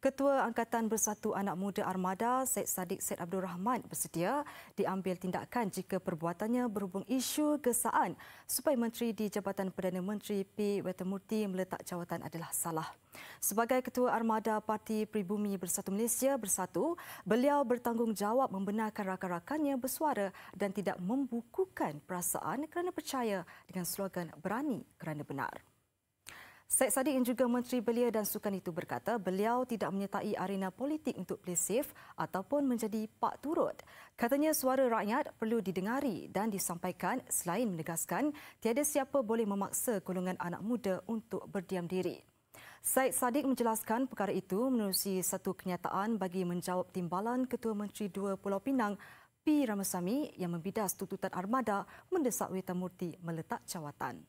Ketua Angkatan Bersatu Anak Muda Armada, Syed Sadiq Syed Abdul Rahman bersedia diambil tindakan jika perbuatannya berhubung isu kesaan supaya Menteri di Jabatan Perdana Menteri P. Wetamurti meletak jawatan adalah salah. Sebagai Ketua Armada Parti Pribumi Bersatu Malaysia Bersatu, beliau bertanggungjawab membenarkan rakan-rakannya bersuara dan tidak membukukan perasaan kerana percaya dengan slogan berani kerana benar. Syed Saddiq yang juga Menteri Belia dan Sukan itu berkata beliau tidak menyertai arena politik untuk play safe ataupun menjadi pak turut. Katanya suara rakyat perlu didengari dan disampaikan selain menegaskan tiada siapa boleh memaksa golongan anak muda untuk berdiam diri. Syed Saddiq menjelaskan perkara itu menerusi satu kenyataan bagi menjawab timbalan Ketua Menteri Dua Pulau Pinang P. Ramasamy yang membidas tuntutan armada mendesak Wetamurti meletak jawatan.